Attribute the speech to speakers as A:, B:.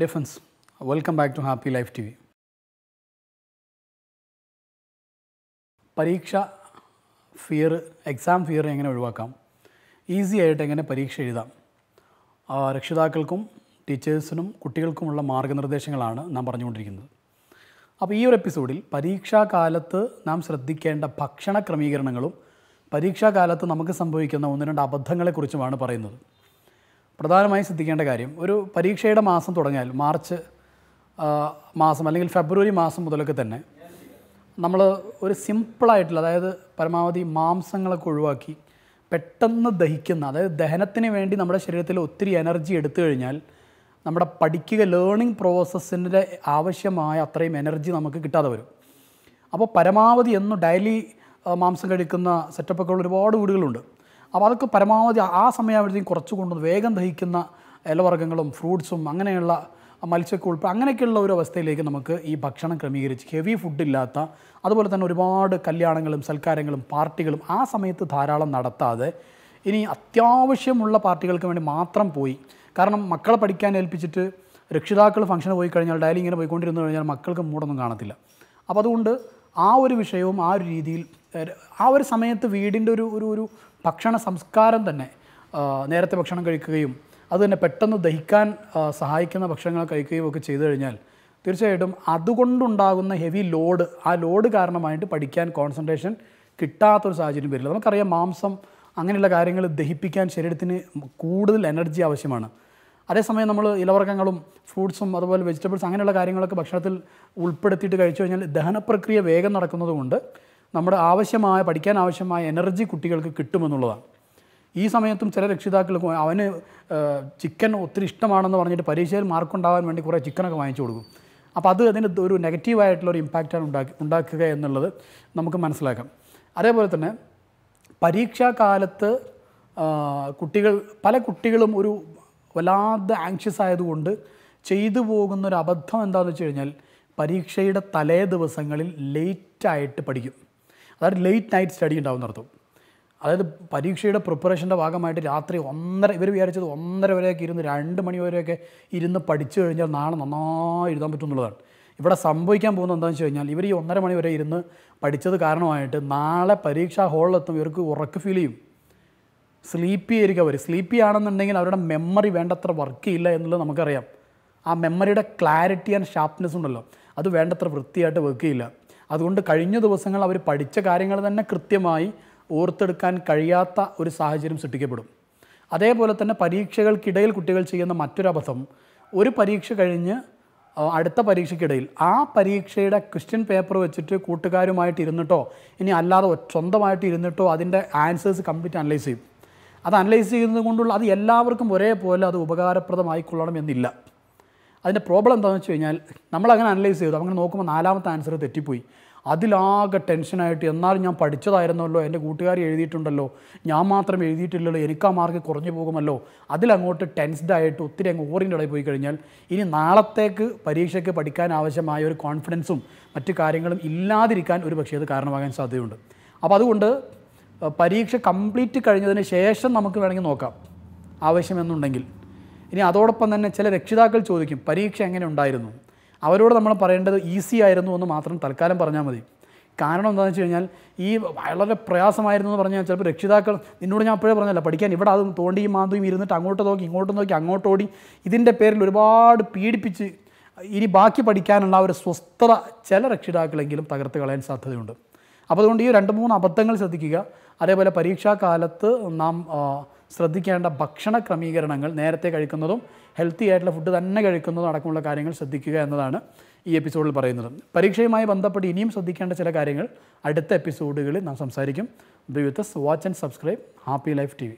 A: defence welcome back to happy life T V പരീക്ഷ fear exam fear എങ്ങനെ ഒഴിവാക്കാം easy ആയിട്ട് എങ്ങനെ പരീക്ഷ എഴുതാം രക്ഷിതാക്കൾക്കും ടീച്ചേഴ്സിനും കുട്ടികൾക്കുമുള്ള മാർഗനിർദ്ദേശങ്ങളാണ് നാം പറഞ്ഞുകൊണ്ടിരിക്കുന്നത് അപ്പോൾ ഈ ഒരു എപ്പിസോഡിൽ പരീക്ഷാകാലത്ത് നാം ശ്രദ്ധിക്കേണ്ട ഭക്ഷണ ക്രമീകരണങ്ങളും പരീക്ഷാകാലത്ത് നമുക്ക് സംഭവിക്കുന്ന ഒന്ന് രണ്ട് അബദ്ധങ്ങളെക്കുറിച്ചുമാണ് പറയുന്നത് പ്രധാനമായും ശ്രദ്ധിക്കേണ്ട കാര്യം ഒരു പരീക്ഷയുടെ മാസം തുടങ്ങിയാൽ മാർച്ച് മാസം അല്ലെങ്കിൽ ഫെബ്രുവരി മാസം മുതലൊക്കെ തന്നെ നമ്മൾ ഒരു സിമ്പിളായിട്ടുള്ള അതായത് പരമാവധി മാംസങ്ങളൊക്കെ ഒഴിവാക്കി പെട്ടെന്ന് ദഹിക്കുന്ന അതായത് ദഹനത്തിന് വേണ്ടി നമ്മുടെ ശരീരത്തിൽ ഒത്തിരി എനർജി എടുത്തു കഴിഞ്ഞാൽ നമ്മുടെ പഠിക്കുക ലേണിംഗ് പ്രോസസ്സിൻ്റെ ആവശ്യമായ അത്രയും എനർജി നമുക്ക് കിട്ടാതെ വരും അപ്പോൾ പരമാവധി എന്നും ഡെയിലി മാംസം കഴിക്കുന്ന സെറ്റപ്പൊക്കെ ഉള്ള ഒരുപാട് വീടുകളുണ്ട് അപ്പോൾ അതൊക്കെ പരമാവധി ആ സമയം കുറച്ച് കൊണ്ടുവന്ന് വേഗം ദഹിക്കുന്ന ഇലവർഗ്ഗങ്ങളും ഫ്രൂട്ട്സും അങ്ങനെയുള്ള മത്സ്യക്കെ ഉൾപ്പെടെ അങ്ങനെയൊക്കെയുള്ള ഒരു അവസ്ഥയിലേക്ക് നമുക്ക് ഈ ഭക്ഷണം ക്രമീകരിച്ച് ഹെവി ഫുഡില്ലാത്ത അതുപോലെ തന്നെ ഒരുപാട് കല്യാണങ്ങളും സൽക്കാരങ്ങളും പാർട്ടികളും ആ സമയത്ത് ധാരാളം നടത്താതെ ഇനി അത്യാവശ്യമുള്ള പാർട്ടികൾക്ക് വേണ്ടി മാത്രം പോയി കാരണം മക്കളെ പഠിക്കാൻ ഏൽപ്പിച്ചിട്ട് രക്ഷിതാക്കൾ ഫംഗ്ഷന് പോയി കഴിഞ്ഞാൽ ഡയലി ഇങ്ങനെ പോയിക്കൊണ്ടിരുന്നു കഴിഞ്ഞാൽ മക്കൾക്ക് മൂടൊന്നും കാണത്തില്ല അപ്പോൾ അതുകൊണ്ട് ആ ഒരു വിഷയവും ആ ഒരു രീതിയിൽ ആ ഒരു സമയത്ത് വീടിൻ്റെ ഒരു ഒരു ഒരു ഭക്ഷണ സംസ്കാരം തന്നെ നേരത്തെ ഭക്ഷണം കഴിക്കുകയും അത് തന്നെ പെട്ടെന്ന് ദഹിക്കാൻ സഹായിക്കുന്ന ഭക്ഷണങ്ങൾ കഴിക്കുകയും ഒക്കെ ചെയ്തു കഴിഞ്ഞാൽ തീർച്ചയായിട്ടും അതുകൊണ്ടുണ്ടാകുന്ന ഹെവി ലോഡ് ആ ലോഡ് കാരണമായിട്ട് പഠിക്കാൻ കോൺസെൻട്രേഷൻ കിട്ടാത്തൊരു സാഹചര്യം വരില്ല നമുക്കറിയാം മാംസം അങ്ങനെയുള്ള കാര്യങ്ങൾ ദഹിപ്പിക്കാൻ ശരീരത്തിന് കൂടുതൽ എനർജി ആവശ്യമാണ് അതേസമയം നമ്മൾ ഇലവർഗ്ഗങ്ങളും ഫ്രൂട്ട്സും അതുപോലെ വെജിറ്റബിൾസ് അങ്ങനെയുള്ള കാര്യങ്ങളൊക്കെ ഭക്ഷണത്തിൽ ഉൾപ്പെടുത്തിയിട്ട് കഴിച്ചു കഴിഞ്ഞാൽ ദഹനപ്രക്രിയ വേഗം നടക്കുന്നതുകൊണ്ട് നമ്മുടെ ആവശ്യമായ പഠിക്കാൻ ആവശ്യമായ എനർജി കുട്ടികൾക്ക് കിട്ടുമെന്നുള്ളതാണ് ഈ സമയത്തും ചില രക്ഷിതാക്കൾക്ക് അവന് ചിക്കൻ ഒത്തിരി ഇഷ്ടമാണെന്ന് പറഞ്ഞിട്ട് പരീക്ഷയിൽ മാർക്ക് വേണ്ടി കുറേ ചിക്കനൊക്കെ വാങ്ങിച്ചു കൊടുക്കും അപ്പോൾ അത് അതിന് ഒരു നെഗറ്റീവായിട്ടുള്ള ഒരു ഇമ്പാക്റ്റാണ് ഉണ്ടാക്കി ഉണ്ടാക്കുക എന്നുള്ളത് നമുക്ക് മനസ്സിലാക്കാം അതേപോലെ തന്നെ പരീക്ഷാകാലത്ത് കുട്ടികൾ പല കുട്ടികളും ഒരു വല്ലാതെ ആങ്ഷ്യസ് ആയതുകൊണ്ട് ചെയ്തു പോകുന്ന ഒരു അബദ്ധം എന്താണെന്ന് വെച്ച് കഴിഞ്ഞാൽ പരീക്ഷയുടെ തലേ ദിവസങ്ങളിൽ ലേറ്റായിട്ട് പഠിക്കും അതായത് ലേറ്റ് നൈറ്റ് സ്റ്റഡി ഉണ്ടാവും നടത്തും അതായത് പരീക്ഷയുടെ പ്രിപ്പറേഷൻ്റെ ഭാഗമായിട്ട് രാത്രി ഒന്നര ഇവർ വിചാരിച്ചത് ഒന്നര വരെയൊക്കെ ഇരുന്ന് രണ്ട് മണി വരെയൊക്കെ ഇരുന്ന് പഠിച്ചു കഴിഞ്ഞാൽ നാളെ നന്നായി എഴുതാൻ പറ്റും എന്നുള്ളതാണ് ഇവിടെ സംഭവിക്കാൻ പോകുന്നത് എന്താണെന്ന് വെച്ച് കഴിഞ്ഞാൽ ഇവർ ഈ ഒന്നര മണി വരെ ഇരുന്ന് പഠിച്ചത് കാരണമായിട്ട് നാളെ പരീക്ഷാ ഹോളിലെത്തും ഇവർക്ക് ഉറക്ക് ഫീൽ ചെയ്യും സ്ലീപ്പി ആയിരിക്കും അവർ സ്ലീപ്പി ആണെന്നുണ്ടെങ്കിൽ അവരുടെ മെമ്മറി വേണ്ടത്ര വർക്ക് ചെയ്യില്ല എന്നുള്ളത് നമുക്കറിയാം ആ മെമ്മറിയുടെ ക്ലാരിറ്റി ആൻഡ് ഷാർപ്നെസ് ഉണ്ടല്ലോ അത് വേണ്ടത്ര വൃത്തിയായിട്ട് വർക്ക് ചെയ്യില്ല അതുകൊണ്ട് കഴിഞ്ഞ ദിവസങ്ങൾ അവർ പഠിച്ച കാര്യങ്ങൾ തന്നെ കൃത്യമായി ഓർത്തെടുക്കാൻ കഴിയാത്ത ഒരു സാഹചര്യം സൃഷ്ടിക്കപ്പെടും അതേപോലെ തന്നെ പരീക്ഷകൾക്കിടയിൽ കുട്ടികൾ ചെയ്യുന്ന മറ്റൊരബദ്ധം ഒരു പരീക്ഷ കഴിഞ്ഞ് അടുത്ത പരീക്ഷയ്ക്കിടയിൽ ആ പരീക്ഷയുടെ ക്വസ്റ്റ്യൻ പേപ്പർ വെച്ചിട്ട് കൂട്ടുകാരുമായിട്ട് ഇരുന്നിട്ടോ ഇനി അല്ലാതെ സ്വന്തമായിട്ട് ഇരുന്നിട്ടോ അതിൻ്റെ ആൻസേഴ്സ് കംപ്ലീറ്റ് അനലൈസ് ചെയ്യും അത് അനലൈസ് ചെയ്യുന്നത് കൊണ്ടുള്ള അത് എല്ലാവർക്കും ഒരേപോലെ അത് ഉപകാരപ്രദമായിക്കൊള്ളണം എന്നില്ല അതിൻ്റെ പ്രോബ്ലം എന്താണെന്ന് വെച്ച് കഴിഞ്ഞാൽ നമ്മളങ്ങനെ അനലൈസ് ചെയ്തു അങ്ങനെ നോക്കുമ്പോൾ നാലാമത്തെ ആൻസർ തെറ്റിപ്പോയി അതിലാകെ ടെൻഷനായിട്ട് എന്നാലും ഞാൻ പഠിച്ചതായിരുന്നല്ലോ എൻ്റെ കൂട്ടുകാർ എഴുതിയിട്ടുണ്ടല്ലോ ഞാൻ മാത്രം എഴുതിയിട്ടില്ലല്ലോ എനിക്ക് ആ മാർക്ക് കുറഞ്ഞു പോകുമല്ലോ അതിലങ്ങോട്ട് ടെൻസ്ഡായിട്ട് ഒത്തിരി അങ്ങ് ഓറിയൻ്റഡായി പോയി കഴിഞ്ഞാൽ ഇനി നാളത്തേക്ക് പരീക്ഷയ്ക്ക് പഠിക്കാൻ ആവശ്യമായ ഒരു കോൺഫിഡൻസും മറ്റു കാര്യങ്ങളും ഇല്ലാതിരിക്കാൻ ഒരു പക്ഷേ അത് കാരണമാകാൻ സാധ്യതയുണ്ട് അപ്പോൾ അതുകൊണ്ട് പരീക്ഷ കംപ്ലീറ്റ് കഴിഞ്ഞതിന് ശേഷം നമുക്ക് വേണമെങ്കിൽ നോക്കാം ആവശ്യമെന്നുണ്ടെങ്കിൽ ഇനി അതോടൊപ്പം തന്നെ ചില രക്ഷിതാക്കൾ ചോദിക്കും പരീക്ഷ എങ്ങനെ ഉണ്ടായിരുന്നു അവരോട് നമ്മൾ പറയേണ്ടത് ഈസി ആയിരുന്നു എന്ന് മാത്രം തൽക്കാലം പറഞ്ഞാൽ മതി കാരണം എന്താണെന്ന് വെച്ച് കഴിഞ്ഞാൽ ഈ വളരെ പ്രയാസമായിരുന്നു എന്ന് പറഞ്ഞാൽ ചിലപ്പോൾ രക്ഷിതാക്കൾ നിന്നോട് ഞാൻ അപ്പോഴേ പറഞ്ഞല്ല പഠിക്കാൻ ഇവിടെ അത് തോണ്ടിയും മാന്തിയും ഇരുന്നിട്ട് അങ്ങോട്ട് നോക്കി ഇങ്ങോട്ട് നോക്കി അങ്ങോട്ട് ഓടി ഇതിൻ്റെ പേരിൽ ഒരുപാട് പീഡിപ്പിച്ച് ഇനി ബാക്കി പഠിക്കാനുള്ള ഒരു സ്വസ്ഥത ചില രക്ഷിതാക്കളെങ്കിലും തകർത്ത് കളയാൻ സാധ്യതയുണ്ട് അപ്പോൾ അതുകൊണ്ട് ഈ രണ്ട് മൂന്ന് അബദ്ധങ്ങൾ ശ്രദ്ധിക്കുക അതേപോലെ കാലത്ത് നാം ശ്രദ്ധിക്കേണ്ട ഭക്ഷണ ക്രമീകരണങ്ങൾ നേരത്തെ കഴിക്കുന്നതും ഹെൽത്തി ആയിട്ടുള്ള ഫുഡ് തന്നെ കഴിക്കുന്നതും അടക്കമുള്ള കാര്യങ്ങൾ ശ്രദ്ധിക്കുക എന്നതാണ് ഈ എപ്പിസോഡിൽ പറയുന്നത് പരീക്ഷയുമായി ബന്ധപ്പെട്ട് ഇനിയും ശ്രദ്ധിക്കേണ്ട ചില കാര്യങ്ങൾ അടുത്ത എപ്പിസോഡുകളിൽ നാം സംസാരിക്കും the watch and subscribe happy life T